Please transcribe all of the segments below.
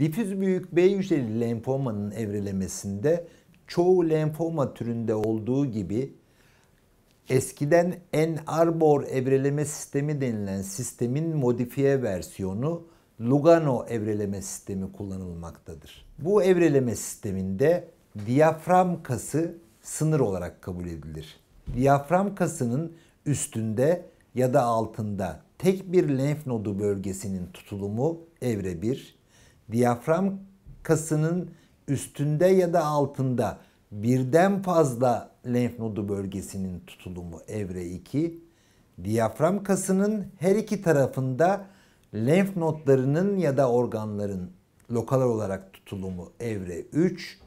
Difüz büyük B hücreli lenfomanın evrelemesinde çoğu lenfoma türünde olduğu gibi eskiden N-Arbor evreleme sistemi denilen sistemin modifiye versiyonu Lugano evreleme sistemi kullanılmaktadır. Bu evreleme sisteminde diyafram kası sınır olarak kabul edilir. Diyafram kasının üstünde ya da altında tek bir lenf nodu bölgesinin tutulumu evre 1, diyafram kasının üstünde ya da altında birden fazla lenf nodu bölgesinin tutulumu evre 2, diyafram kasının her iki tarafında lenf notlarının ya da organların lokal olarak tutulumu evre 3,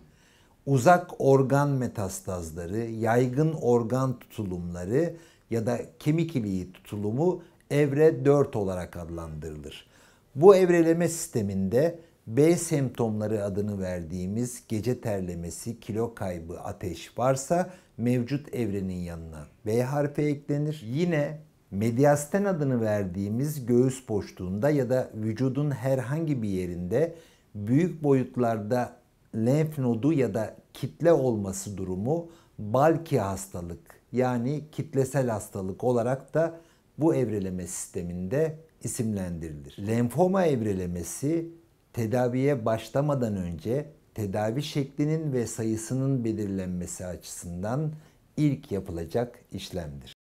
uzak organ metastazları, yaygın organ tutulumları ya da kemik iliği tutulumu evre 4 olarak adlandırılır. Bu evreleme sisteminde B semptomları adını verdiğimiz gece terlemesi, kilo kaybı, ateş varsa mevcut evrenin yanına B harfi eklenir. Yine mediasten adını verdiğimiz göğüs boşluğunda ya da vücudun herhangi bir yerinde büyük boyutlarda lenf nodu ya da kitle olması durumu balki hastalık yani kitlesel hastalık olarak da bu evreleme sisteminde isimlendirilir. Lenfoma evrelemesi tedaviye başlamadan önce tedavi şeklinin ve sayısının belirlenmesi açısından ilk yapılacak işlemdir.